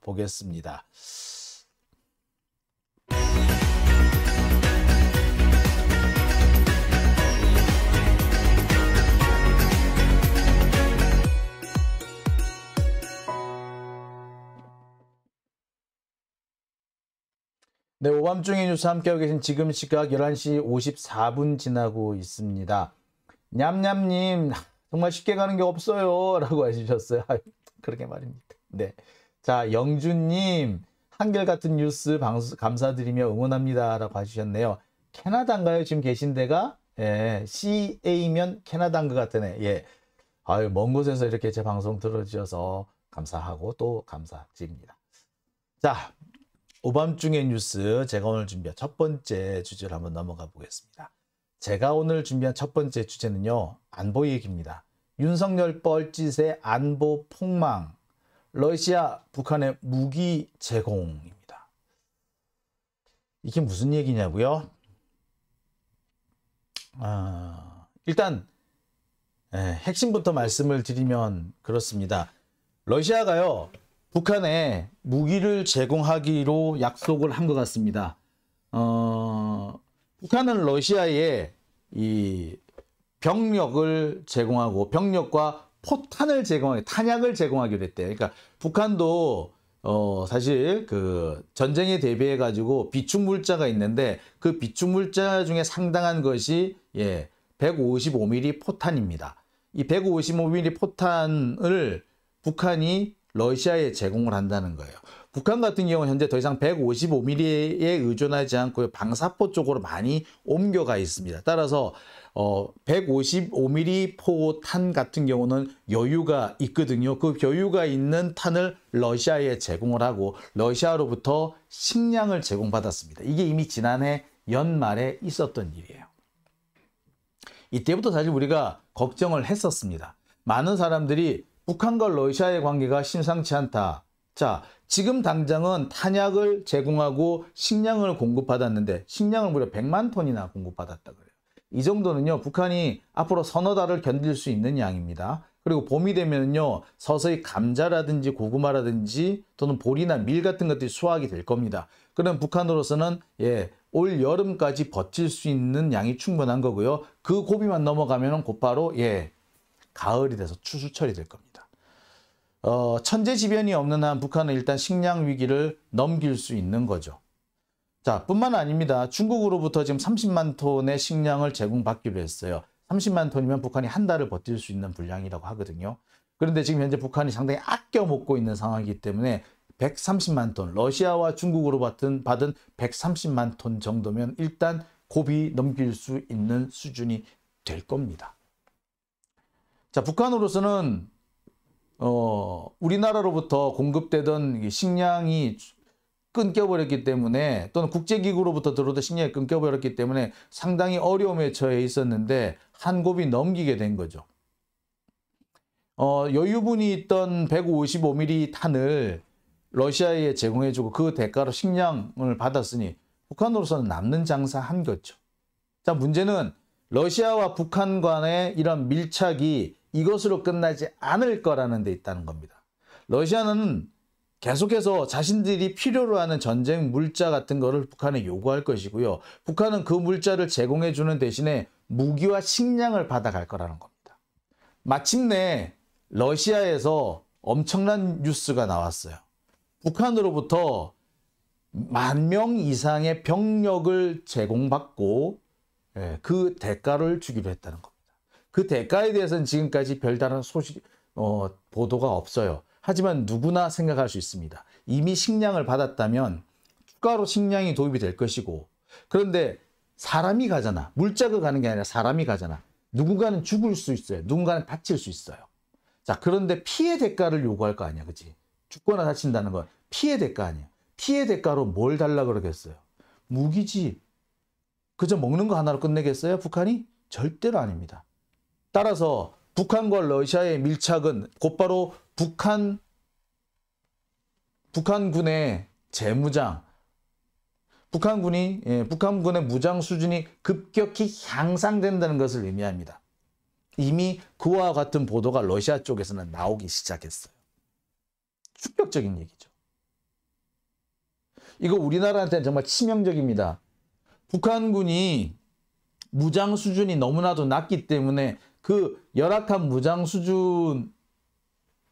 보겠습니다. 네, 오밤중에 뉴스 함께하고 계신 지금 시각 11시 54분 지나고 있습니다. 냠냠님, 정말 쉽게 가는 게 없어요. 라고 해주셨어요. 그렇게 말입니다. 네. 자, 영준님, 한결같은 뉴스 방수, 감사드리며 응원합니다. 라고 하주셨네요. 캐나다인가요? 지금 계신 데가? 예, CA면 캐나다인 것 같으네. 예. 아유, 먼 곳에서 이렇게 제 방송 들어주셔서 감사하고 또 감사드립니다. 자, 오밤중의 뉴스 제가 오늘 준비한 첫 번째 주제를 한번 넘어가 보겠습니다. 제가 오늘 준비한 첫 번째 주제는요. 안보 얘기입니다. 윤석열 뻘짓의 안보 폭망 러시아 북한의 무기 제공입니다. 이게 무슨 얘기냐고요? 아, 일단 예, 핵심부터 말씀을 드리면 그렇습니다. 러시아가요 북한에 무기를 제공하기로 약속을 한 것 같습니다. 어, 북한은 러시아에 이 병력을 제공하고 병력과 포탄을 제공하기, 탄약을 제공하기로 했대. 그러니까 북한도 어 사실 그 전쟁에 대비해 가지고 비축 물자가 있는데 그 비축 물자 중에 상당한 것이 예 155mm 포탄입니다. 이 155mm 포탄을 북한이 러시아에 제공을 한다는 거예요. 북한 같은 경우 는 현재 더 이상 155mm에 의존하지 않고 방사포 쪽으로 많이 옮겨가 있습니다. 따라서 어, 155mm 포탄 같은 경우는 여유가 있거든요. 그 여유가 있는 탄을 러시아에 제공을 하고 러시아로부터 식량을 제공받았습니다. 이게 이미 지난해 연말에 있었던 일이에요. 이때부터 사실 우리가 걱정을 했었습니다. 많은 사람들이 북한과 러시아의 관계가 심상치 않다. 자, 지금 당장은 탄약을 제공하고 식량을 공급받았는데 식량을 무려 100만 톤이나 공급받았다 그래요. 이 정도는요 북한이 앞으로 서너 달을 견딜 수 있는 양입니다. 그리고 봄이 되면요 서서히 감자라든지 고구마라든지 또는 보리나 밀 같은 것들이 수확이 될 겁니다. 그럼 북한으로서는 예, 올 여름까지 버틸 수 있는 양이 충분한 거고요. 그 고비만 넘어가면 곧바로 예 가을이 돼서 추수철이 될 겁니다. 어, 천재지변이 없는 한 북한은 일단 식량 위기를 넘길 수 있는 거죠. 자, 뿐만 아닙니다. 중국으로부터 지금 30만 톤의 식량을 제공받기로 했어요. 30만 톤이면 북한이 한 달을 버틸 수 있는 분량이라고 하거든요. 그런데 지금 현재 북한이 상당히 아껴 먹고 있는 상황이기 때문에 130만 톤, 러시아와 중국으로 받은, 받은 130만 톤 정도면 일단 고비 넘길 수 있는 수준이 될 겁니다. 자, 북한으로서는 어, 우리나라로부터 공급되던 식량이 끊겨버렸기 때문에 또는 국제기구로부터 들어오던 식량이 끊겨버렸기 때문에 상당히 어려움에 처해 있었는데 한 곱이 넘기게 된 거죠. 어, 여유분이 있던 155mm 탄을 러시아에 제공해주고 그 대가로 식량을 받았으니 북한으로서는 남는 장사 한 거죠. 자 문제는 러시아와 북한 간의 이런 밀착이 이것으로 끝나지 않을 거라는 데 있다는 겁니다. 러시아는 계속해서 자신들이 필요로 하는 전쟁 물자 같은 거를 북한에 요구할 것이고요. 북한은 그 물자를 제공해 주는 대신에 무기와 식량을 받아갈 거라는 겁니다. 마침내 러시아에서 엄청난 뉴스가 나왔어요. 북한으로부터 만 명 이상의 병력을 제공받고 예, 그 대가를 주기로 했다는 겁니다. 그 대가에 대해서는 지금까지 별다른 소식, 어, 보도가 없어요. 하지만 누구나 생각할 수 있습니다. 이미 식량을 받았다면 추가로 식량이 도입이 될 것이고 그런데 사람이 가잖아. 물자가 가는 게 아니라 사람이 가잖아. 누군가는 죽을 수 있어요. 누군가는 다칠 수 있어요. 자 그런데 피해 대가를 요구할 거 아니야. 그치? 죽거나 다친다는 건 피해 대가 아니야. 피해 대가로 뭘 달라 그러겠어요? 무기지. 그저 먹는 거 하나로 끝내겠어요? 북한이? 절대로 아닙니다. 따라서 북한과 러시아의 밀착은 곧바로 북한 북한군의 재무장 북한군이 예, 북한군의 무장 수준이 급격히 향상된다는 것을 의미합니다. 이미 그와 같은 보도가 러시아 쪽에서는 나오기 시작했어요. 충격적인 얘기죠. 이거 우리나라한테는 정말 치명적입니다. 북한군이 무장 수준이 너무나도 낮기 때문에 그 열악한 무장 수준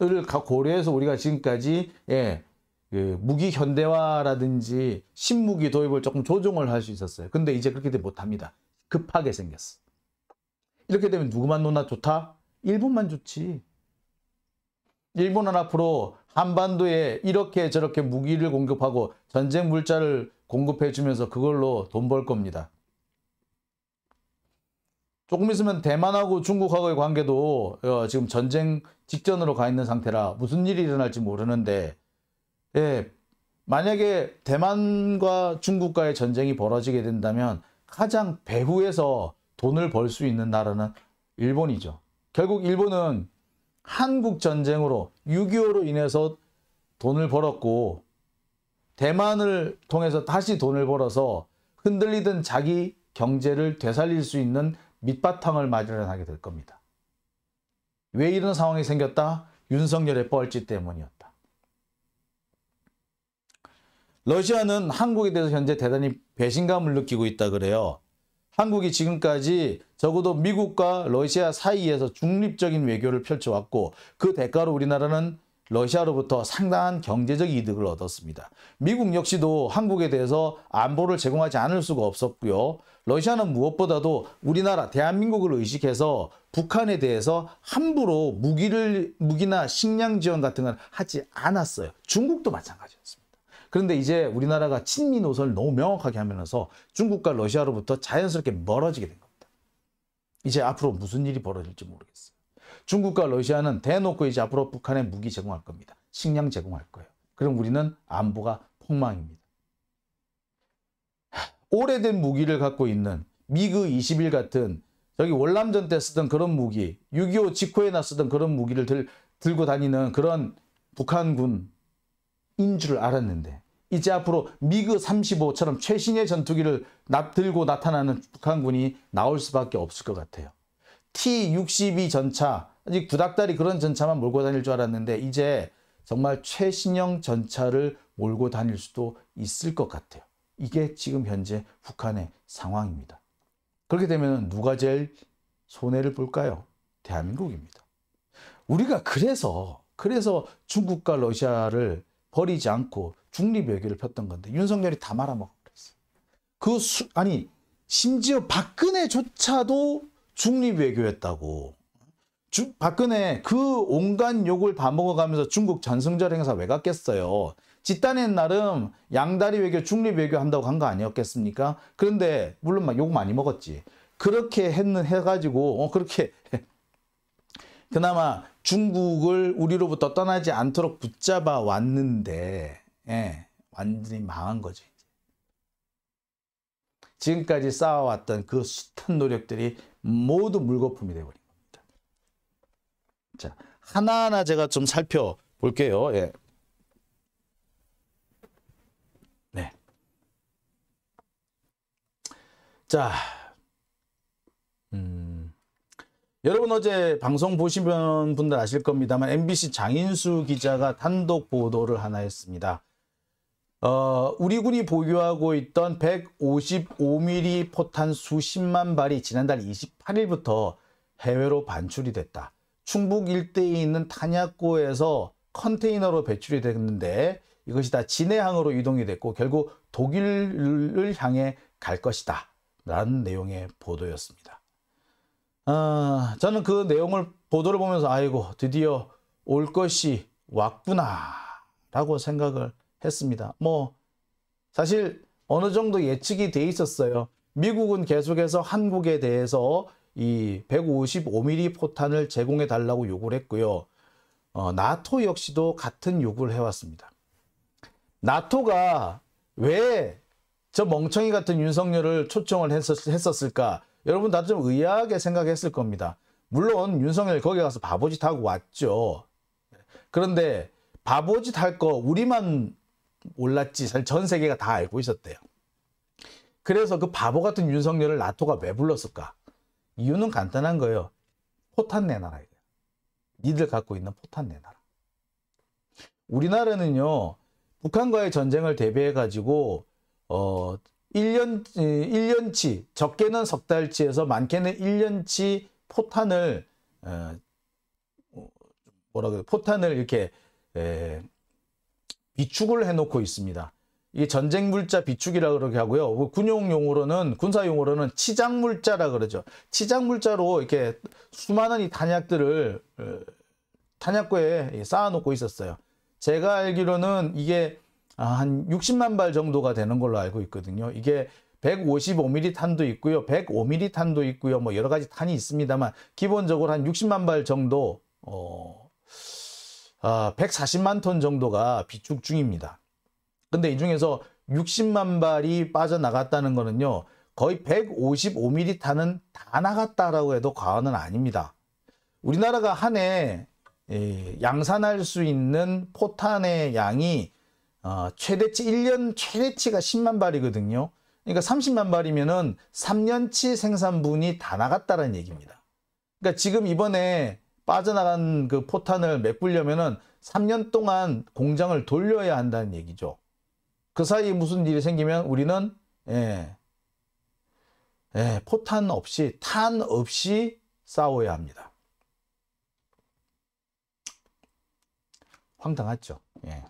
를 고려해서 우리가 지금까지 예, 그 무기 현대화라든지 신무기 도입을 조금 조정을 할 수 있었어요. 근데 이제 그렇게 되면 못합니다. 급하게 생겼어. 이렇게 되면 누구만 노나 좋다? 일본만 좋지. 일본은 앞으로 한반도에 이렇게 저렇게 무기를 공급하고 전쟁 물자를 공급해 주면서 그걸로 돈 벌 겁니다. 조금 있으면 대만하고 중국하고의 관계도 어, 지금 전쟁 직전으로 가 있는 상태라 무슨 일이 일어날지 모르는데 예, 만약에 대만과 중국과의 전쟁이 벌어지게 된다면 가장 배후에서 돈을 벌 수 있는 나라는 일본이죠. 결국 일본은 한국 전쟁으로 6.25로 인해서 돈을 벌었고 대만을 통해서 다시 돈을 벌어서 흔들리던 자기 경제를 되살릴 수 있는 밑바탕을 마련하게 될 겁니다. 왜 이런 상황이 생겼다? 윤석열의 뻘짓 때문이었다. 러시아는 한국에 대해서 현재 대단히 배신감을 느끼고 있다 그래요. 한국이 지금까지 적어도 미국과 러시아 사이에서 중립적인 외교를 펼쳐왔고 그 대가로 우리나라는 러시아로부터 상당한 경제적 이득을 얻었습니다. 미국 역시도 한국에 대해서 안보를 제공하지 않을 수가 없었고요. 러시아는 무엇보다도 우리나라 대한민국을 의식해서 북한에 대해서 함부로 무기를 무기나 식량 지원 같은 걸 하지 않았어요. 중국도 마찬가지였습니다. 그런데 이제 우리나라가 친미 노선을 너무 명확하게 하면서 중국과 러시아로부터 자연스럽게 멀어지게 된 겁니다. 이제 앞으로 무슨 일이 벌어질지 모르겠어요. 중국과 러시아는 대놓고 이제 앞으로 북한에 무기 제공할 겁니다. 식량 제공할 거예요. 그럼 우리는 안보가 폭망입니다. 오래된 무기를 갖고 있는 미그 21 같은 저기 월남전 때 쓰던 그런 무기 6.25 직후에나 쓰던 그런 무기를 들, 들고 다니는 그런 북한군인 줄 알았는데 이제 앞으로 미그 35처럼 최신의 전투기를 납 들고 나타나는 북한군이 나올 수밖에 없을 것 같아요. T-62 전차, 아직 구닥다리 그런 전차만 몰고 다닐 줄 알았는데 이제 정말 최신형 전차를 몰고 다닐 수도 있을 것 같아요. 이게 지금 현재 북한의 상황입니다. 그렇게 되면 누가 제일 손해를 볼까요? 대한민국입니다. 우리가 그래서 그래서 중국과 러시아를 버리지 않고 중립외교를 폈던 건데 윤석열이 다 말아먹었어요. 그 수, 아니 심지어 박근혜조차도 중립외교였다고. 주, 박근혜 그 온갖 욕을 다 먹어가면서 중국 전승절 행사 왜 갔겠어요. 집단의 나름 양다리 외교, 중립 외교 한다고 한 거 아니었겠습니까? 그런데 물론 막 욕 많이 먹었지. 그렇게 했는 해가지고 어 그렇게 그나마 중국을 우리로부터 떠나지 않도록 붙잡아 왔는데 예, 완전히 망한 거죠. 지금까지 쌓아왔던 그 숱한 노력들이 모두 물거품이 되어버린 겁니다. 자, 하나하나 제가 좀 살펴볼게요. 예. 자, 음, 여러분 어제 방송 보시면 분들 아실 겁니다만 MBC 장인수 기자가 단독 보도를 하나 했습니다. 어, 우리 군이 보유하고 있던 155mm 포탄 수십만 발이 지난달 28일부터 해외로 반출이 됐다. 충북 일대에 있는 탄약고에서 컨테이너로 배출이 됐는데 이것이 다 진해항으로 이동이 됐고 결국 독일을 향해 갈 것이다. 라는 내용의 보도였습니다. 아, 저는 그 내용을 보도를 보면서 아이고 드디어 올 것이 왔구나 라고 생각을 했습니다. 뭐 사실 어느 정도 예측이 돼 있었어요. 미국은 계속해서 한국에 대해서 이 155mm 포탄을 제공해 달라고 요구를 했고요. 어, 나토 역시도 같은 요구를 해왔습니다. 나토가 왜저 멍청이 같은 윤석열을 초청을 했었, 을까 여러분 다 좀 의아하게 생각했을 겁니다. 물론 윤석열 거기 가서 바보짓 하고 왔죠. 그런데 바보짓 할 거 우리만 몰랐지 사실 전 세계가 다 알고 있었대요. 그래서 그 바보 같은 윤석열을 나토가 왜 불렀을까? 이유는 간단한 거예요. 포탄 내놔라. 이거 니들 갖고 있는 포탄 내놔라. 우리나라는요. 북한과의 전쟁을 대비해 가지고 어, 1년, 1년치, 적게는 석 달치에서 많게는 1년치 포탄을, 어, 뭐라 그래, 포탄을 이렇게, 에, 비축을 해놓고 있습니다. 이게 전쟁물자 비축이라 그렇게 하고요. 그 군용 용어로는 군사 용어로는 치장물자라 그러죠. 치장물자로 이렇게 수많은 이 탄약들을 탄약고에 쌓아놓고 있었어요. 제가 알기로는 이게 아, 한 60만 발 정도가 되는 걸로 알고 있거든요. 이게 155mm 탄도 있고요. 105mm 탄도 있고요. 뭐 여러 가지 탄이 있습니다만 기본적으로 한 60만 발 정도 어 아, 140만 톤 정도가 비축 중입니다. 근데 이 중에서 60만 발이 빠져나갔다는 거는요. 거의 155mm 탄은 다 나갔다라고 해도 과언은 아닙니다. 우리나라가 한해 예, 양산할 수 있는 포탄의 양이 어, 최대치 1년 최대치가 10만 발이거든요. 그러니까 30만 발이면은 3년치 생산분이 다 나갔다라는 얘기입니다. 그러니까 지금 이번에 빠져나간 그 포탄을 메꾸려면은 3년 동안 공장을 돌려야 한다는 얘기죠. 그 사이에 무슨 일이 생기면 우리는 예, 예, 포탄 없이 탄 없이 싸워야 합니다. 황당하죠. 예.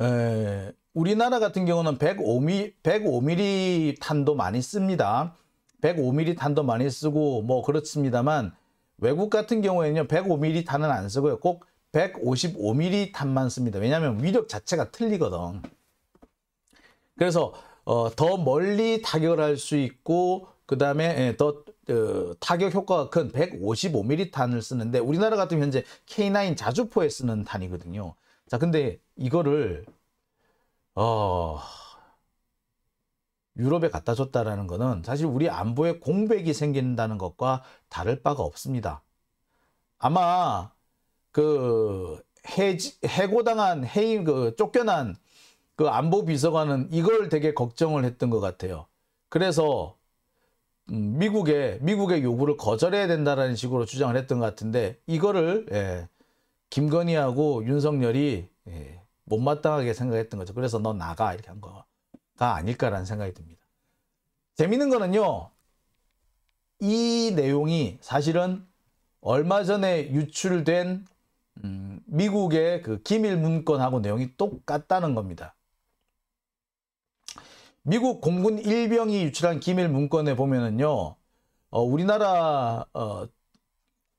에, 우리나라 같은 경우는 105mm, 105mm 탄도 많이 씁니다. 105mm 탄도 많이 쓰고 뭐 그렇습니다만 외국 같은 경우에는 105mm 탄은 안 쓰고요 꼭 155mm 탄만 씁니다. 왜냐하면 위력 자체가 틀리거든. 그래서 어, 더 멀리 타격을 할수 있고 그 다음에 예, 더 어, 타격 효과가 큰 155mm 탄을 쓰는데 우리나라 같은 현재 K9 자주포에 쓰는 탄이거든요. 자, 근데 이거를 어... 유럽에 갖다 줬다라는 것은 사실 우리 안보에 공백이 생긴다는 것과 다를 바가 없습니다. 아마 그 해지, 해고당한 해임 그 쫓겨난 그 안보 비서관은 이걸 되게 걱정을 했던 것 같아요. 그래서 음, 미국의 미국의 요구를 거절해야 된다라는 식으로 주장을 했던 것 같은데 이거를 예, 김건희하고 윤석열이 예, 못마땅하게 생각했던 거죠. 그래서 너 나가 이렇게 한 거가 아닐까라는 생각이 듭니다. 재밌는 거는요. 이 내용이 사실은 얼마 전에 유출된 음, 미국의 그 기밀 문건하고 내용이 똑같다는 겁니다. 미국 공군 일병이 유출한 기밀 문건에 보면은요, 어, 우리나라 어,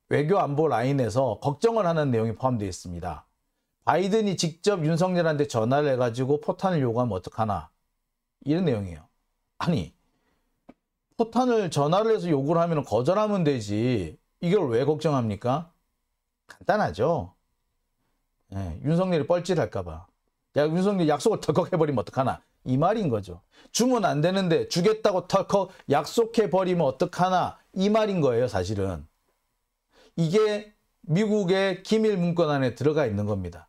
외교 안보 라인에서 걱정을 하는 내용이 포함되어 있습니다. 바이든이 직접 윤석열한테 전화를 해가지고 포탄을 요구하면 어떡하나 이런 내용이에요. 아니 포탄을 전화를 해서 요구를 하면 거절하면 되지 이걸 왜 걱정합니까? 간단하죠. 예, 윤석열이 뻘짓할까봐. 야 윤석열 약속을 덜컥 해버리면 어떡하나 이 말인 거죠. 주면 안 되는데 주겠다고 털컥 약속해 버리면 어떡하나 이 말인 거예요, 사실은. 이게 미국의 기밀 문건 안에 들어가 있는 겁니다.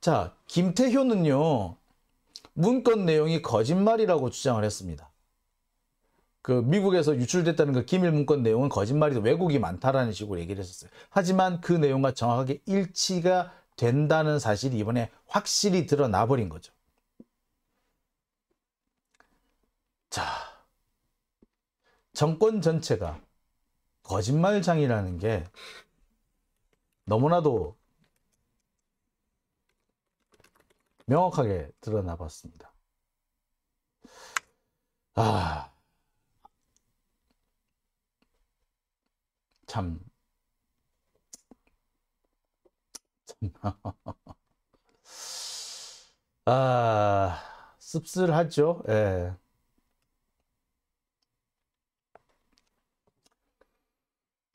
자, 김태효는요. 문건 내용이 거짓말이라고 주장을 했습니다. 그 미국에서 유출됐다는 그 기밀 문건 내용은 거짓말이고 왜곡이 많다라는 식으로 얘기를 했었어요. 하지만 그 내용과 정확하게 일치가 된다는 사실이 이번에 확실히 드러나 버린 거죠. 자, 정권 전체가 거짓말장이라는 게 너무나도 명확하게 드러나 봤습니다. 아, 참 아, 씁쓸하죠. 예.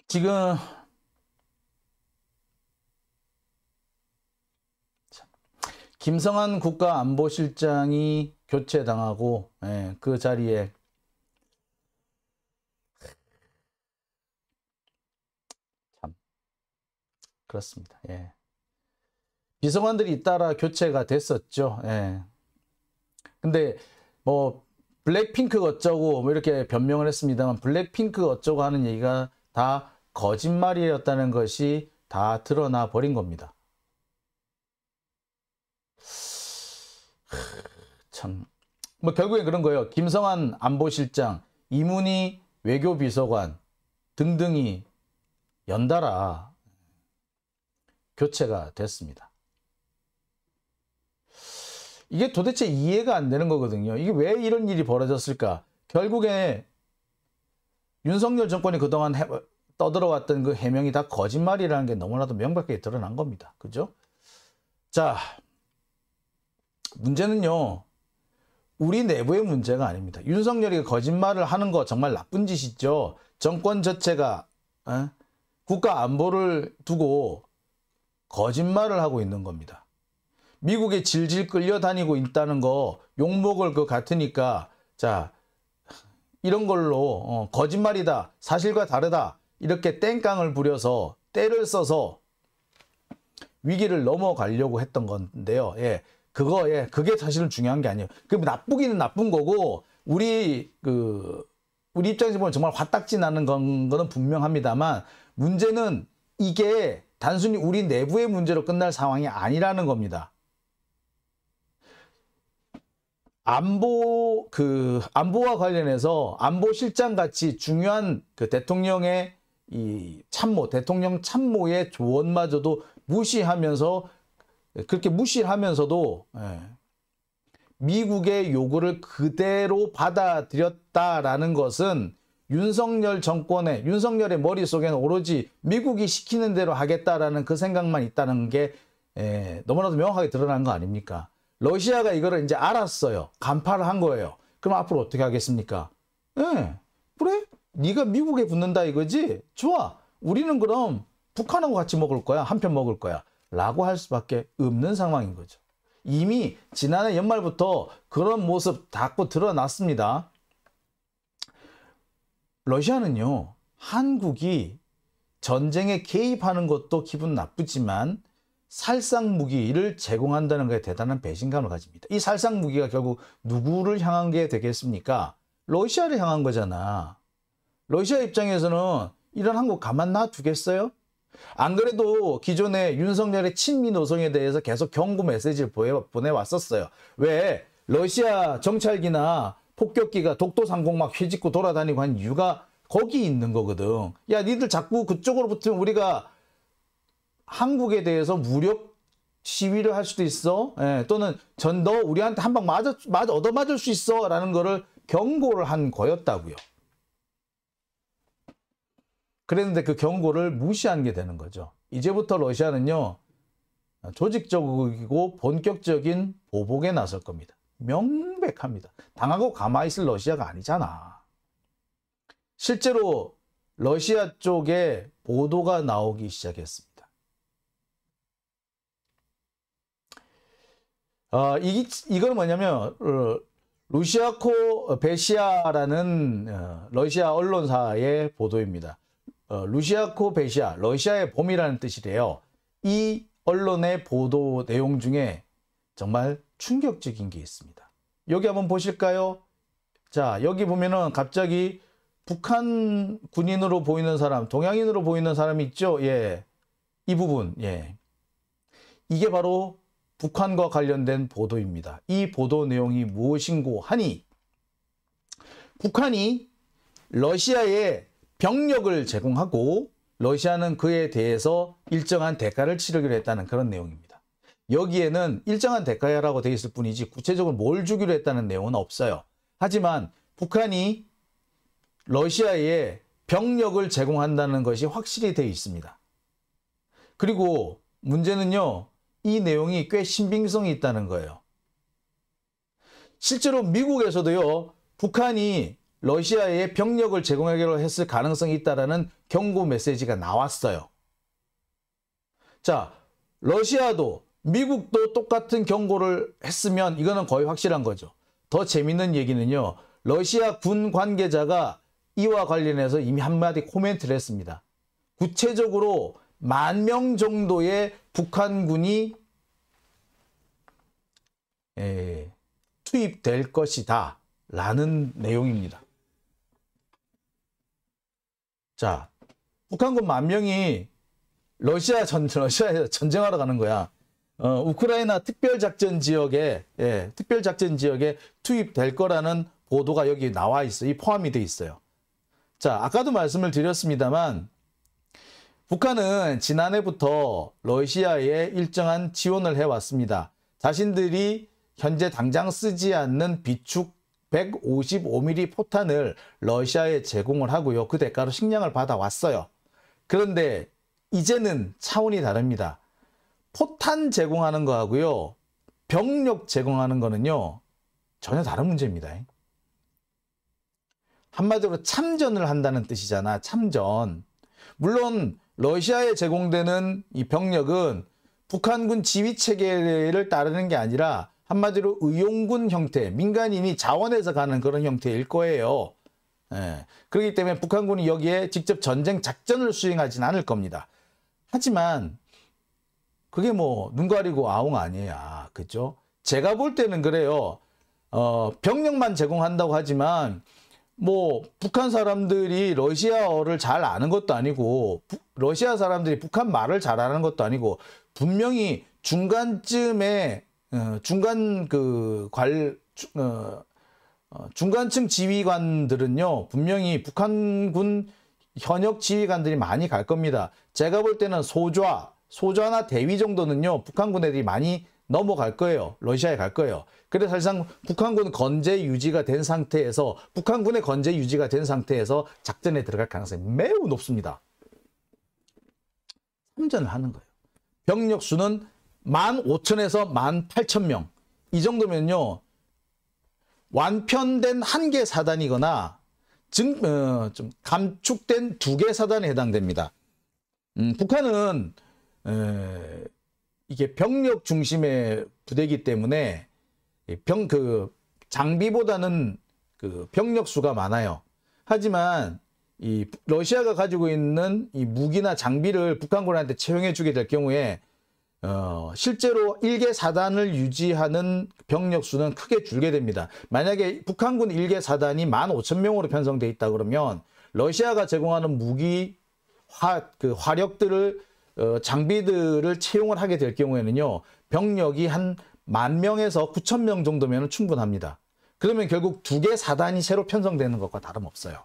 지금 김성한 국가안보실장이 교체당하고 예, 그 자리에 참 그렇습니다. 예. 비서관들이 잇따라 교체가 됐었죠. 예. 근데 뭐 블랙핑크 어쩌고 뭐 이렇게 변명을 했습니다만 블랙핑크 어쩌고 하는 얘기가 다 거짓말이었다는 것이 다 드러나 버린 겁니다. 참. 뭐 결국엔 그런 거예요. 김성한 안보실장, 이문희 외교비서관 등등이 연달아 교체가 됐습니다. 이게 도대체 이해가 안 되는 거거든요. 이게 왜 이런 일이 벌어졌을까? 결국에 윤석열 정권이 그동안 해, 떠들어왔던 그 해명이 다 거짓말이라는 게 너무나도 명백하게 드러난 겁니다. 그죠? 자, 문제는요. 우리 내부의 문제가 아닙니다. 윤석열이 거짓말을 하는 거 정말 나쁜 짓이죠. 정권 자체가 에? 어? 국가 안보를 두고 거짓말을 하고 있는 겁니다. 미국에 질질 끌려다니고 있다는 거 욕먹을 것 같으니까 자 이런 걸로 어, 거짓말이다 사실과 다르다 이렇게 땡깡을 부려서 때를 써서 위기를 넘어가려고 했던 건데요. 예, 그거 예, 그게 사실은 중요한 게 아니에요. 그 나쁘기는 나쁜 거고 우리 그 우리 입장에서 보면 정말 화딱지 나는 건, 거는 분명합니다만 문제는 이게 단순히 우리 내부의 문제로 끝날 상황이 아니라는 겁니다. 안보 그 안보와 관련해서 안보실장 같이 중요한 그 대통령의 이 참모 대통령 참모의 조언마저도 무시하면서 그렇게 무시하면서도 예, 미국의 요구를 그대로 받아들였다라는 것은 윤석열 정권의 윤석열의 머릿속에는 오로지 미국이 시키는 대로 하겠다라는 그 생각만 있다는 게 예, 너무나도 명확하게 드러난 거 아닙니까? 러시아가 이거를 이제 알았어요. 간파를 한 거예요. 그럼 앞으로 어떻게 하겠습니까? 예. 그래? 네가 미국에 붙는다 이거지? 좋아. 우리는 그럼 북한하고 같이 먹을 거야. 한편 먹을 거야. 라고 할 수밖에 없는 상황인 거죠. 이미 지난해 연말부터 그런 모습 닫고 드러났습니다. 러시아는요. 한국이 전쟁에 개입하는 것도 기분 나쁘지만 살상 무기를 제공한다는 것에 대단한 배신감을 가집니다. 이 살상 무기가 결국 누구를 향한 게 되겠습니까? 러시아를 향한 거잖아. 러시아 입장에서는 이런 한국 가만 놔두겠어요? 안 그래도 기존에 윤석열의 친미 노성에 대해서 계속 경고 메시지를 보내왔었어요. 왜? 러시아 정찰기나 폭격기가 독도 상공 막 휘짓고 돌아다니고 한 이유가 거기 있는 거거든. 야, 니들 자꾸 그쪽으로 붙으면 우리가 한국에 대해서 무력 시위를 할 수도 있어. 예, 또는 전 너 우리한테 한 방 맞아, 맞아, 얻어맞을 수 있어. 라는 거를 경고를 한 거였다고요. 그랬는데 그 경고를 무시한 게 되는 거죠. 이제부터 러시아는요. 조직적이고 본격적인 보복에 나설 겁니다. 명백합니다. 당하고 가만히 있을 러시아가 아니잖아. 실제로 러시아 쪽에 보도가 나오기 시작했습니다. 어, 이, 이건 뭐냐면 어, 루시아코 베시아라는 어, 러시아 언론사의 보도입니다. 어, 루시아코 베시아, 러시아의 봄이라는 뜻이래요. 이 언론의 보도 내용 중에 정말 충격적인 게 있습니다. 여기 한번 보실까요? 자, 여기 보면은 갑자기 북한 군인으로 보이는 사람, 동양인으로 보이는 사람이 있죠? 예. 이 부분, 예. 이게 바로 북한과 관련된 보도입니다. 이 보도 내용이 무엇인고 하니 북한이 러시아에 병력을 제공하고 러시아는 그에 대해서 일정한 대가를 치르기로 했다는 그런 내용입니다. 여기에는 일정한 대가라고 되어 있을 뿐이지 구체적으로 뭘 주기로 했다는 내용은 없어요. 하지만 북한이 러시아에 병력을 제공한다는 것이 확실히 되어 있습니다. 그리고 문제는요. 이 내용이 꽤 신빙성이 있다는 거예요. 실제로 미국에서도요. 북한이 러시아에 병력을 제공하기로 했을 가능성이 있다라는 경고 메시지가 나왔어요. 자, 러시아도 미국도 똑같은 경고를 했으면 이거는 거의 확실한 거죠. 더 재밌는 얘기는요. 러시아 군 관계자가 이와 관련해서 이미 한마디 코멘트를 했습니다. 구체적으로 만 명 정도의 북한군이 에, 예, 투입될 것이다 라는 내용입니다. 자, 북한군 만 명이 러시아 전 러시아에서 전쟁하러 가는 거야. 어, 우크라이나 특별작전 지역에 예, 특별작전 지역에 투입될 거라는 보도가 여기 나와 있어. 이 포함이 돼 있어요. 자, 아까도 말씀을 드렸습니다만 북한은 지난해부터 러시아에 일정한 지원을 해왔습니다. 자신들이 현재 당장 쓰지 않는 비축 155mm 포탄을 러시아에 제공을 하고요. 그 대가로 식량을 받아왔어요. 그런데 이제는 차원이 다릅니다. 포탄 제공하는 거하고요. 병력 제공하는 거는요. 전혀 다른 문제입니다. 한마디로 참전을 한다는 뜻이잖아. 참전. 물론 러시아에 제공되는 이 병력은 북한군 지휘 체계를 따르는 게 아니라 한마디로 의용군 형태, 민간인이 자원해서 가는 그런 형태일 거예요. 예. 그렇기 때문에 북한군이 여기에 직접 전쟁 작전을 수행하진 않을 겁니다. 하지만 그게 뭐 눈 가리고 아웅 아니야. 그죠? 제가 볼 때는 그래요. 어, 병력만 제공한다고 하지만 뭐 북한 사람들이 러시아어를 잘 아는 것도 아니고 부, 러시아 사람들이 북한 말을 잘 아는 것도 아니고 분명히 중간쯤에 어, 중간 그관 어, 어, 중간층 지휘관들은요 분명히 북한군 현역 지휘관들이 많이 갈 겁니다. 제가 볼 때는 소좌, 소좌나 대위 정도는요 북한군 애들이 많이 넘어갈 거예요. 러시아에 갈 거예요. 그래서 사실상 북한군 건재 유지가 된 상태에서 북한군의 건재 유지가 된 상태에서 작전에 들어갈 가능성이 매우 높습니다. 참전을 하는 거예요. 병력 수는 1 5 0에서1 8 0명이 정도면요. 완편된 한 개 사단이거나 증, 어, 좀 감축된 두 개 사단에 해당됩니다. 음, 북한은 에, 이게 병력 중심의 부대이기 때문에 병 그 장비보다는 그 병력 수가 많아요. 하지만 이 러시아가 가지고 있는 이 무기나 장비를 북한군한테 채용해 주게 될 경우에 어 실제로 일개 사단을 유지하는 병력 수는 크게 줄게 됩니다. 만약에 북한군 일개 사단이 만 오천 명으로 편성돼 있다 그러면 러시아가 제공하는 무기 화, 그 화력들을 어, 장비들을 채용을 하게 될 경우에는요. 병력이 한 만 명에서 9천 명 정도면 충분합니다. 그러면 결국 두 개 사단이 새로 편성되는 것과 다름없어요.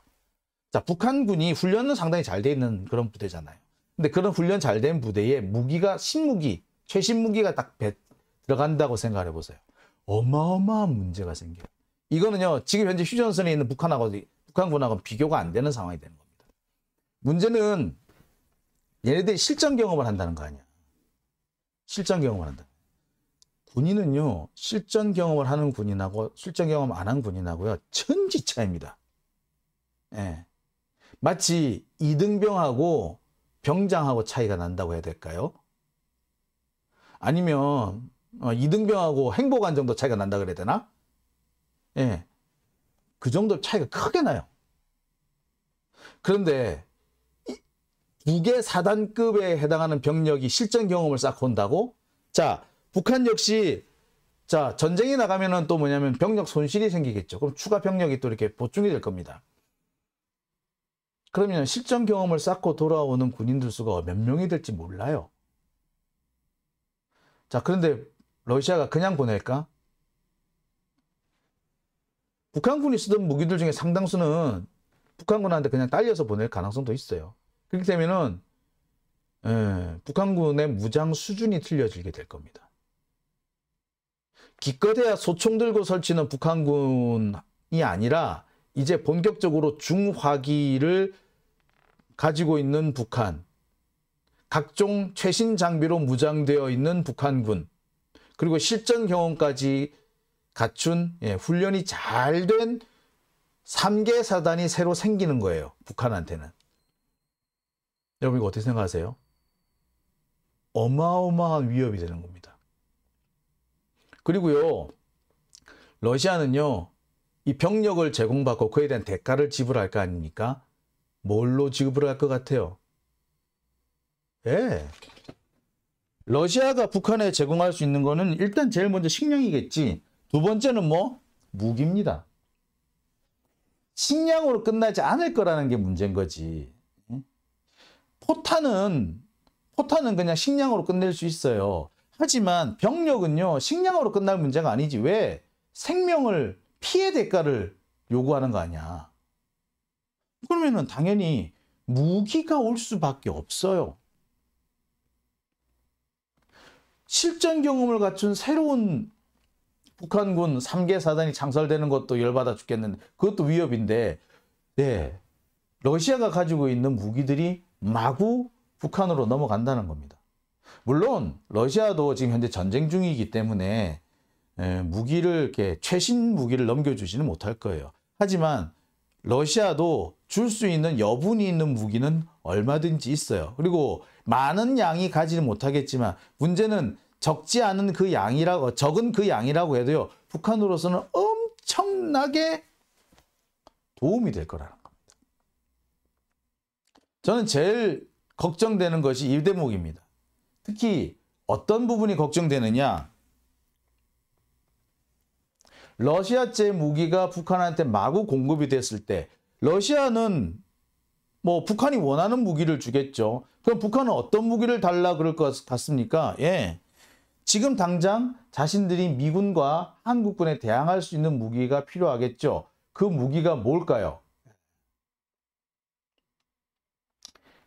자, 북한군이 훈련은 상당히 잘 돼 있는 그런 부대잖아요. 근데 그런 훈련 잘 된 부대에 무기가 신무기, 최신 무기가 딱 배, 들어간다고 생각해 보세요. 어마어마한 문제가 생겨요. 이거는요, 지금 현재 휴전선에 있는 북한하고 북한군하고 비교가 안 되는 상황이 되는 겁니다. 문제는 얘네들이 실전 경험을 한다는 거 아니야. 실전 경험을 한다. 군인은요, 실전 경험을 하는 군인하고 실전 경험 안 한 군인하고요, 천지 차입니다. 예. 마치 이등병하고 병장하고 차이가 난다고 해야 될까요? 아니면 어, 이등병하고 행보관 정도 차이가 난다 그래야 되나? 예. 그 정도 차이가 크게 나요. 그런데 두개 사단급에 해당하는 병력이 실전 경험을 쌓고 온다고? 자, 북한 역시 자, 전쟁이 나가면은 또 뭐냐면 병력 손실이 생기겠죠. 그럼 추가 병력이 또 이렇게 보충이 될 겁니다. 그러면 실전 경험을 쌓고 돌아오는 군인들 수가 몇 명이 될지 몰라요. 자, 그런데 러시아가 그냥 보낼까? 북한군이 쓰던 무기들 중에 상당수는 북한군한테 그냥 딸려서 보낼 가능성도 있어요. 그렇게 되면은 예, 북한군의 무장 수준이 틀려지게 될 겁니다. 기껏해야 소총 들고 설치는 북한군이 아니라 이제 본격적으로 중화기를 가지고 있는 북한, 각종 최신 장비로 무장되어 있는 북한군, 그리고 실전 경험까지 갖춘 예, 훈련이 잘 된 3개 사단이 새로 생기는 거예요. 북한한테는. 여러분 이거 어떻게 생각하세요? 어마어마한 위협이 되는 겁니다. 그리고요, 러시아는요, 이 병력을 제공받고 그에 대한 대가를 지불할 거 아닙니까? 뭘로 지급을 할것 같아요? 예. 러시아가 북한에 제공할 수 있는 거는 일단 제일 먼저 식량이겠지. 두 번째는 뭐? 무기입니다. 식량으로 끝나지 않을 거라는 게 문제인 거지. 포탄은 포탄은 그냥 식량으로 끝낼 수 있어요. 하지만 병력은요 식량으로 끝날 문제가 아니지 왜 생명을 피해 대가를 요구하는 거 아니야. 그러면 당연히 무기가 올 수밖에 없어요. 실전 경험을 갖춘 새로운 북한군 3개 사단이 창설되는 것도 열받아 죽겠는데 그것도 위협인데 네 러시아가 가지고 있는 무기들이 마구 북한으로 넘어간다는 겁니다. 물론 러시아도 지금 현재 전쟁 중이기 때문에 무기를 이렇게 최신 무기를 넘겨주지는 못할 거예요. 하지만 러시아도 줄 수 있는 여분이 있는 무기는 얼마든지 있어요. 그리고 많은 양이 가지는 못하겠지만 문제는 적지 않은 그 양이라고 적은 그 양이라고 해도요 북한으로서는 엄청나게 도움이 될 거라는 저는 제일 걱정되는 것이 이 대목입니다. 특히 어떤 부분이 걱정되느냐. 러시아제 무기가 북한한테 마구 공급이 됐을 때 러시아는 뭐 북한이 원하는 무기를 주겠죠. 그럼 북한은 어떤 무기를 달라 그럴 것 같습니까? 예. 지금 당장 자신들이 미군과 한국군에 대항할 수 있는 무기가 필요하겠죠. 그 무기가 뭘까요?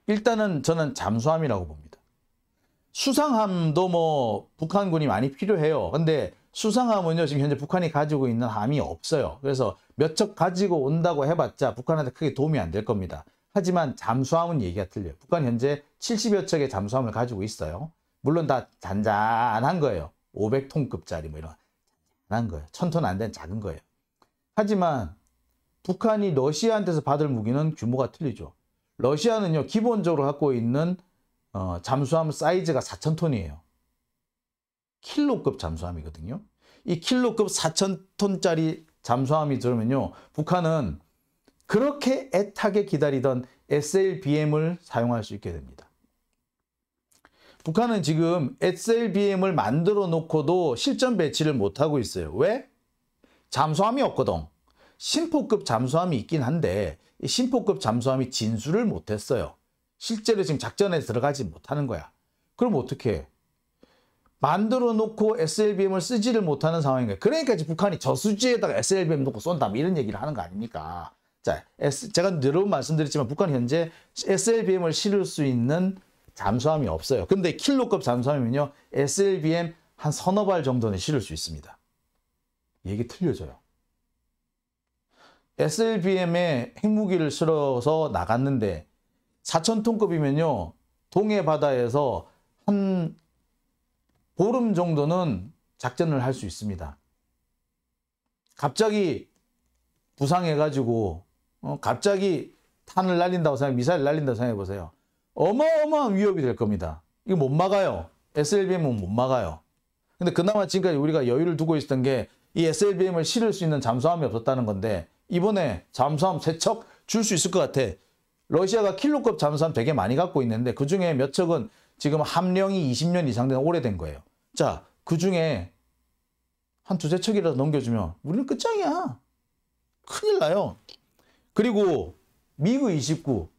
일단은 저는 잠수함이라고 봅니다. 수상함도 뭐 북한군이 많이 필요해요. 근데 수상함은요 지금 현재 북한이 가지고 있는 함이 없어요. 그래서 몇 척 가지고 온다고 해봤자 북한한테 크게 도움이 안 될 겁니다. 하지만 잠수함은 얘기가 틀려요. 북한 현재 70여 척의 잠수함을 가지고 있어요. 물론 다 잔잔한 거예요. 500톤급짜리 뭐 이런 잔잔한 거예요. 1000톤 안 된 작은 거예요. 하지만 북한이 러시아한테서 받을 무기는 규모가 틀리죠. 러시아는요 기본적으로 갖고 있는 어, 잠수함 사이즈가 4,000톤이에요. 킬로급 잠수함이거든요. 이 킬로급 4,000톤짜리 잠수함이 들으면요. 북한은 그렇게 애타게 기다리던 SLBM을 사용할 수 있게 됩니다. 북한은 지금 SLBM을 만들어 놓고도 실전 배치를 못하고 있어요. 왜? 잠수함이 없거든. 신포급 잠수함이 있긴 한데 심포급 잠수함이 진수를 못했어요. 실제로 지금 작전에 들어가지 못하는 거야. 그럼 어떻게 해? 만들어 놓고 SLBM을 쓰지를 못하는 상황인 거예요. 그러니까 이제 북한이 저수지에다가 SLBM 놓고 쏜다 뭐 이런 얘기를 하는 거 아닙니까? 자, S, 제가 늘어 번 말씀드렸지만 북한 현재 SLBM을 실을 수 있는 잠수함이 없어요. 근데 킬로급 잠수함이면요. SLBM 한 서너 발 정도는 실을 수 있습니다. 얘기 틀려져요. SLBM에 핵무기를 실어서 나갔는데 4천톤급이면요 동해 바다에서 한 보름 정도는 작전을 할 수 있습니다. 갑자기 부상해가지고 어, 갑자기 탄을 날린다고 생각, 미사일 날린다고 생각해 보세요. 어마어마한 위협이 될 겁니다. 이거 못 막아요. SLBM은 못 막아요. 근데 그나마 지금까지 우리가 여유를 두고 있었던 게 이 SLBM을 실을 수 있는 잠수함이 없었다는 건데 이번에 잠수함 세 척 줄 수 있을 것 같아. 러시아가 킬로급 잠수함 되게 많이 갖고 있는데 그중에 몇 척은 지금 함령이 20년 이상 된 오래된 거예요. 자, 그중에 한 두세 척이라도 넘겨주면 우리는 끝장이야. 큰일 나요. 그리고 미국 29.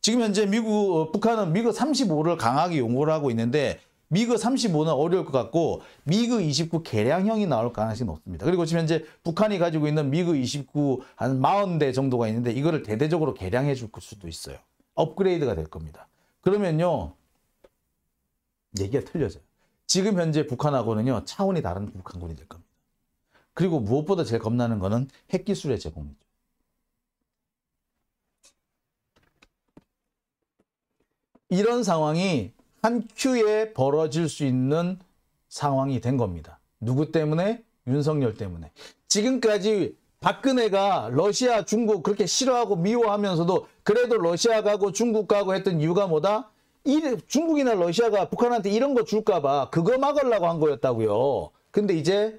지금 현재 미국 어, 북한은 미국 35를 강하게 용고를 하고 있는데 미그 35는 어려울 것 같고 미그 29 개량형이 나올 가능성이 높습니다. 그리고 지금 현재 북한이 가지고 있는 미그 29 한 40대 정도가 있는데 이거를 대대적으로 개량해 줄 수도 있어요. 업그레이드가 될 겁니다. 그러면요. 얘기가 틀려져요. 지금 현재 북한하고는요. 차원이 다른 북한군이 될 겁니다. 그리고 무엇보다 제일 겁나는 거는 핵기술의 제공이죠. 이런 상황이 한 큐에 벌어질 수 있는 상황이 된 겁니다. 누구 때문에? 윤석열 때문에. 지금까지 박근혜가 러시아, 중국 그렇게 싫어하고 미워하면서도 그래도 러시아 가고 중국 가고 했던 이유가 뭐다? 중국이나 러시아가 북한한테 이런 거 줄까봐 그거 막으려고 한 거였다고요. 근데 이제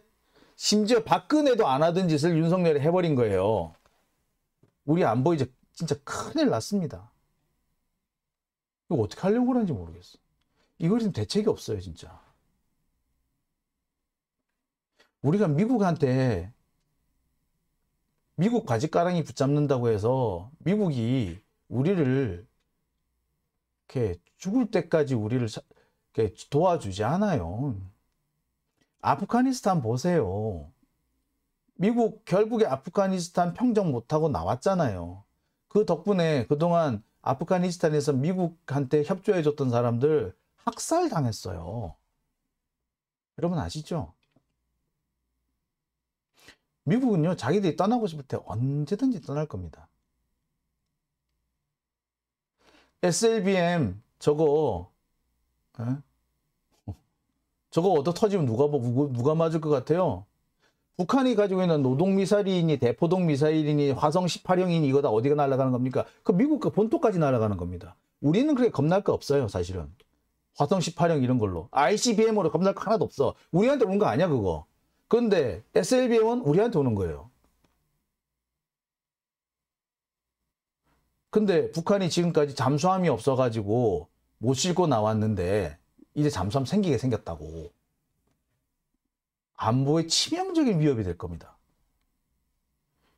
심지어 박근혜도 안 하던 짓을 윤석열이 해버린 거예요. 우리 안보 이제 진짜 큰일 났습니다. 이거 어떻게 하려고 그러는지 모르겠어. 이거 지금 대책이 없어요, 진짜. 우리가 미국한테 미국 과지가랑이 붙잡는다고 해서 미국이 우리를 이렇게 죽을 때까지 우리를 이렇게 도와주지 않아요. 아프가니스탄 보세요. 미국 결국에 아프가니스탄 평정 못하고 나왔잖아요. 그 덕분에 그동안 아프가니스탄에서 미국한테 협조해줬던 사람들 학살당했어요. 여러분 아시죠? 미국은요, 자기들이 떠나고 싶을 때 언제든지 떠날 겁니다. SLBM 저거 에? 저거 얻어 터지면 누가 뭐, 누가 맞을 것 같아요? 북한이 가지고 있는 노동 미사일이니 대포동 미사일이니 화성 18형이니 이거 다 어디가 날아가는 겁니까? 그 미국 그 본토까지 날아가는 겁니다. 우리는 그렇게 겁날 거 없어요, 사실은. 화성 18형 이런 걸로. ICBM으로 겁날 거 하나도 없어. 우리한테 오는 거 아니야 그거. 근데 SLBM은 우리한테 오는 거예요. 근데 북한이 지금까지 잠수함이 없어가지고 못 싣고 나왔는데 이제 잠수함 생기게 생겼다고. 안보에 치명적인 위협이 될 겁니다.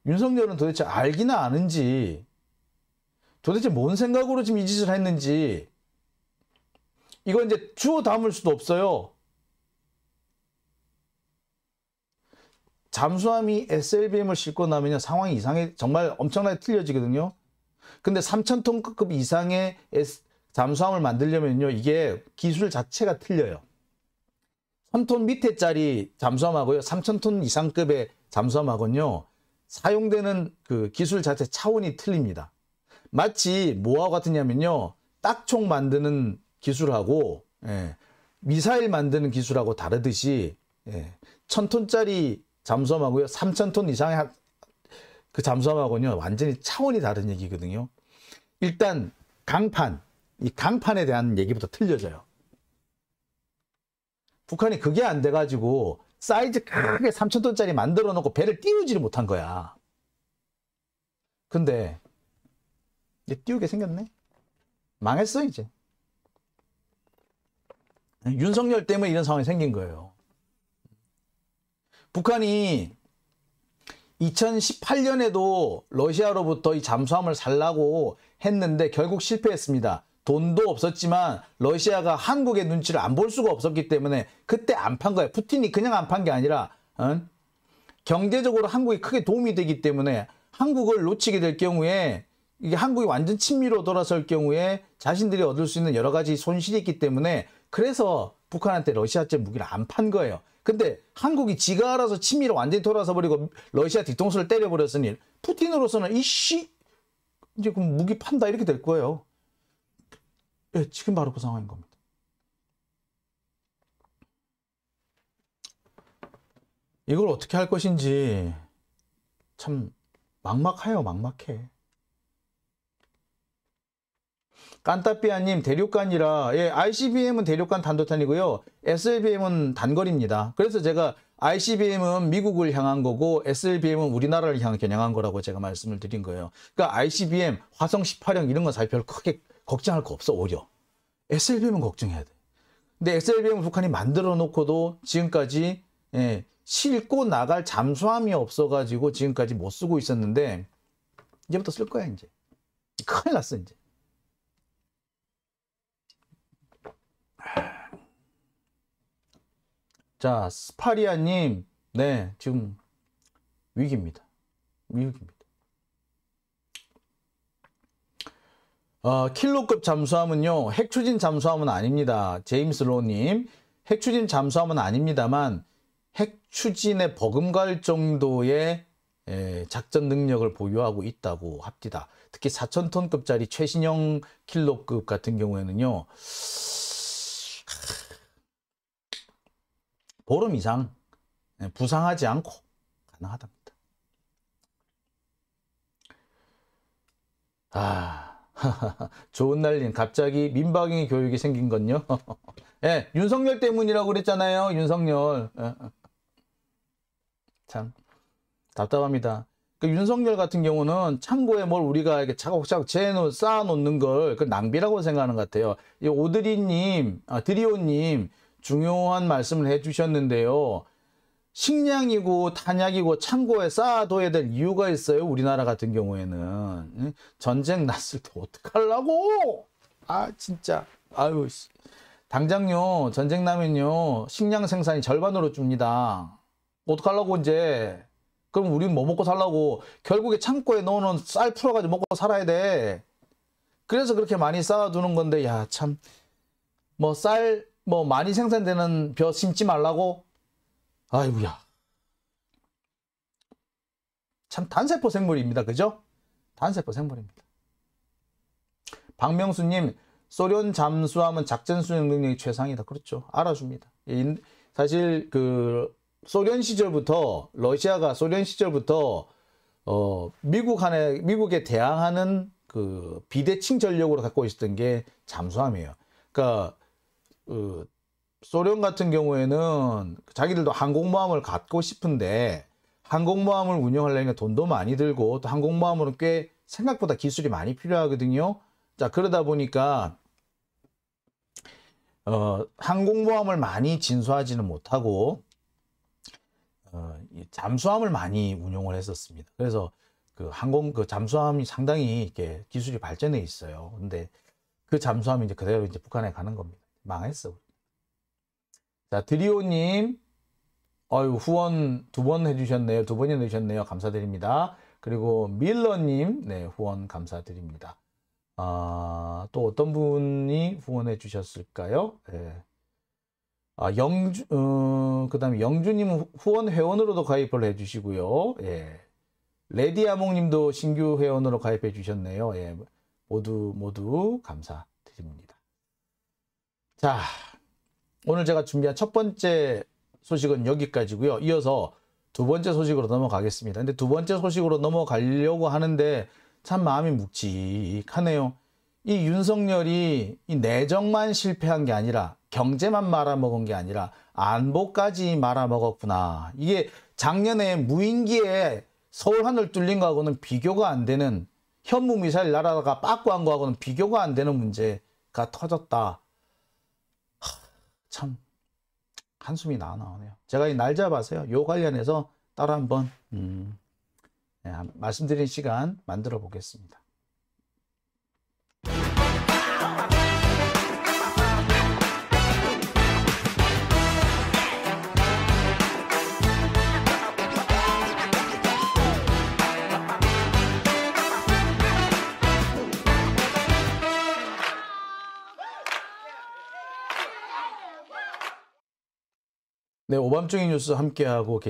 윤석열은 도대체 알기나 아는지 도대체 뭔 생각으로 지금 이 짓을 했는지 이거 이제 주워 담을 수도 없어요. 잠수함이 SLBM을 싣고 나면 상황이 이상해 정말 엄청나게 틀려지거든요. 근데 3,000톤급 이상의 S, 잠수함을 만들려면요 이게 기술 자체가 틀려요. 3톤 밑에짜리 잠수함하고요 3,000톤 이상급의 잠수함하고는요 사용되는 그 기술 자체 차원이 틀립니다. 마치 뭐와 같으냐면요 딱총 만드는 기술하고 예, 미사일 만드는 기술하고 다르듯이 예, 천 톤짜리 잠수함하고요, 삼천 톤 이상의 그 잠수함하고는요 완전히 차원이 다른 얘기거든요. 일단 강판, 이 강판에 대한 얘기부터 틀려져요. 북한이 그게 안 돼가지고 사이즈 크게 3,000톤짜리 만들어 놓고 배를 띄우지를 못한 거야. 근데 이제 띄우게 생겼네? 망했어 이제. 윤석열 때문에 이런 상황이 생긴 거예요. 북한이 2018년에도 러시아로부터 이 잠수함을 살라고 했는데 결국 실패했습니다. 돈도 없었지만 러시아가 한국의 눈치를 안 볼 수가 없었기 때문에 그때 안 판 거예요. 푸틴이 그냥 안 판 게 아니라 응? 경제적으로 한국이 크게 도움이 되기 때문에 한국을 놓치게 될 경우에 이게 한국이 완전 친미로 돌아설 경우에 자신들이 얻을 수 있는 여러 가지 손실이 있기 때문에 그래서 북한한테 러시아제 무기를 안 판 거예요. 근데 한국이 지가 알아서 친미로 완전히 돌아서 버리고 러시아 뒤통수를 때려버렸으니 푸틴으로서는 이씨 이제 그럼 무기 판다 이렇게 될 거예요. 예, 지금 바로 그 상황인 겁니다. 이걸 어떻게 할 것인지 참 막막해요, 막막해. 깐따삐아님 대륙간이라 예, ICBM은 대륙간 단도탄이고요. SLBM은 단거리입니다. 그래서 제가 ICBM은 미국을 향한 거고 SLBM은 우리나라를 향해 겨냥한 거라고 제가 말씀을 드린 거예요. 그러니까 ICBM, 화성 18형 이런 건 사실 별 크게 걱정할 거 없어 오히려. SLBM은 걱정해야 돼. 근데 SLBM은 북한이 만들어 놓고도 지금까지 예, 싣고 나갈 잠수함이 없어가지고 지금까지 못 쓰고 있었는데 이제부터 쓸 거야 이제. 큰일 났어 이제. 자, 스파리아님. 네, 지금 위기입니다. 위기입니다. 어, 킬로급 잠수함은요, 핵추진 잠수함은 아닙니다. 제임스 로님. 핵추진 잠수함은 아닙니다만, 핵추진에 버금갈 정도의 에, 예, 작전 능력을 보유하고 있다고 합니다. 특히 4,000톤급짜리 최신형 킬로급 같은 경우에는요, 보름 이상 부상하지 않고 가능하답니다. 아, 좋은 날린 갑자기 민박이 교육이 생긴 건요. 예, 윤석열 때문이라고 그랬잖아요. 윤석열. 예, 예. 참 답답합니다. 그 윤석열 같은 경우는 창고에 뭘 우리가 이렇게 차곡차곡 재놓, 쌓아놓는 걸 그 낭비라고 생각하는 것 같아요. 이 오드리님, 아, 드리오님, 중요한 말씀을 해주셨는데요. 식량이고 탄약이고 창고에 쌓아둬야 될 이유가 있어요. 우리나라 같은 경우에는. 전쟁 났을 때 어떡하려고? 아 진짜. 아유 당장요 전쟁 나면요 식량 생산이 절반으로 줍니다. 어떡하려고 이제. 그럼 우린 뭐 먹고 살라고 결국에 창고에 넣어놓은 쌀 풀어가지고 먹고 살아야 돼. 그래서 그렇게 많이 쌓아두는 건데 야참뭐쌀 뭐 많이 생산되는 벼 심지 말라고 아이고야 참 단세포 생물입니다 그죠 단세포 생물입니다 박명수님 소련 잠수함은 작전 수행 능력이 최상이다 그렇죠 알아줍니다 예, 사실 그 소련 시절부터 러시아가 소련 시절부터 어 미국 한에 미국에 대항하는 그 비대칭 전력으로 갖고 있었던 게 잠수함이에요 그러니까 그 소련 같은 경우에는 자기들도 항공모함을 갖고 싶은데 항공모함을 운영하려니까 돈도 많이 들고 또 항공모함으로 꽤 생각보다 기술이 많이 필요하거든요. 자 그러다 보니까 어, 항공모함을 많이 진수하지는 못하고 어, 잠수함을 많이 운용을 했었습니다. 그래서 그 항공 그 잠수함이 상당히 이렇게 기술이 발전해 있어요. 근데 그 잠수함이 이제 그대로 이제 북한에 가는 겁니다. 망했어. 자, 드리오님, 어유 후원 두 번 해주셨네요. 두 번이나 해주셨네요. 감사드립니다. 그리고 밀러님, 네, 후원 감사드립니다. 아, 또 어떤 분이 후원해 주셨을까요? 네. 아, 영주, 어, 그 다음에 영주님 후원 회원으로도 가입을 해 주시고요. 예. 레디아몽 님도 신규 회원으로 가입해 주셨네요. 예. 모두, 모두 감사드립니다. 자, 오늘 제가 준비한 첫 번째 소식은 여기까지고요. 이어서 두 번째 소식으로 넘어가겠습니다. 근데 두 번째 소식으로 넘어가려고 하는데 참 마음이 묵직하네요. 이 윤석열이 이 내정만 실패한 게 아니라 경제만 말아먹은 게 아니라 안보까지 말아먹었구나. 이게 작년에 무인기에 서울 하늘 뚫린 거하고는 비교가 안 되는 현무 미사일 날아가 빠꾸한 거하고는 비교가 안 되는 문제가 터졌다. 참 한숨이 나 나오네요. 제가 이 날 잡아서요. 요 관련해서 따로 한번 음, 네, 말씀드린 시간 만들어 보겠습니다. 네, 오밤중의 뉴스 함께하고 계십니다.